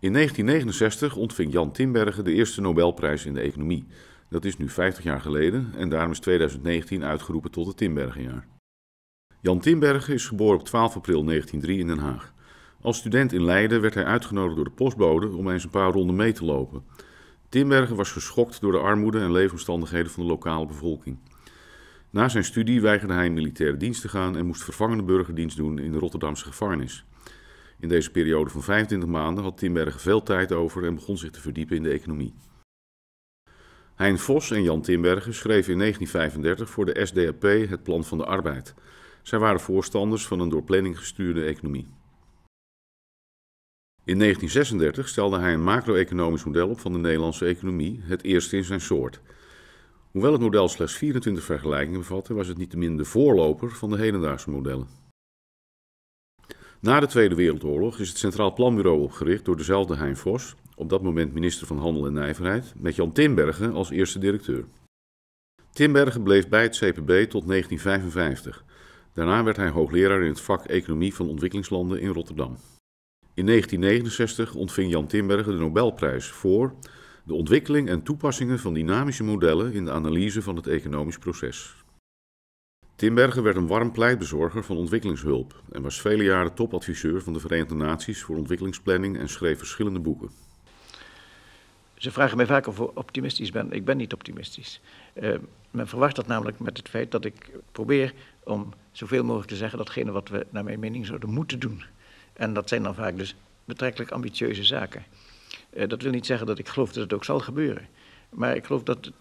In 1969 ontving Jan Timbergen de eerste Nobelprijs in de economie. Dat is nu 50 jaar geleden en daarom is 2019 uitgeroepen tot het Timbergenjaar. Jan Timbergen is geboren op 12 april 1903 in Den Haag. Als student in Leiden werd hij uitgenodigd door de postbode om eens een paar ronden mee te lopen. Timbergen was geschokt door de armoede en leefomstandigheden van de lokale bevolking. Na zijn studie weigerde hij in militaire dienst te gaan en moest vervangende burgerdienst doen in de Rotterdamse gevangenis. In deze periode van 25 maanden had Timbergen veel tijd over en begon zich te verdiepen in de economie. Hein Vos en Jan Timbergen schreven in 1935 voor de SDAP het Plan van de Arbeid. Zij waren voorstanders van een door planning gestuurde economie. In 1936 stelde hij een macro-economisch model op van de Nederlandse economie, het eerste in zijn soort. Hoewel het model slechts 24 vergelijkingen bevatte, was het niettemin de voorloper van de hedendaagse modellen. Na de Tweede Wereldoorlog is het Centraal Planbureau opgericht door dezelfde Hein Vos, op dat moment minister van Handel en Nijverheid, met Jan Timbergen als eerste directeur. Timbergen bleef bij het CPB tot 1955. Daarna werd hij hoogleraar in het vak Economie van Ontwikkelingslanden in Rotterdam. In 1969 ontving Jan Timbergen de Nobelprijs voor de ontwikkeling en toepassingen van dynamische modellen in de analyse van het economisch proces. Tim werd een warm pleitbezorger van ontwikkelingshulp en was vele jaren topadviseur van de Verenigde Naties voor ontwikkelingsplanning en schreef verschillende boeken. Ze vragen mij vaak of ik optimistisch ben. Ik ben niet optimistisch. Uh, men verwacht dat namelijk met het feit dat ik probeer om zoveel mogelijk te zeggen datgene wat we naar mijn mening zouden moeten doen. En dat zijn dan vaak dus betrekkelijk ambitieuze zaken. Eh, dat wil niet zeggen dat ik geloof dat het ook zal gebeuren. Maar ik geloof dat het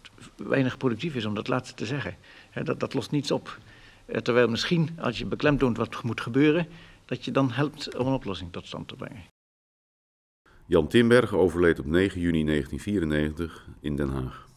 weinig productief is om dat laatste te zeggen. dat, dat lost niets op. Eh, terwijl misschien, als je beklemtoont wat moet gebeuren, dat je dan helpt om een oplossing tot stand te brengen. Jan Timberg overleed op 9 juni 1994 in Den Haag.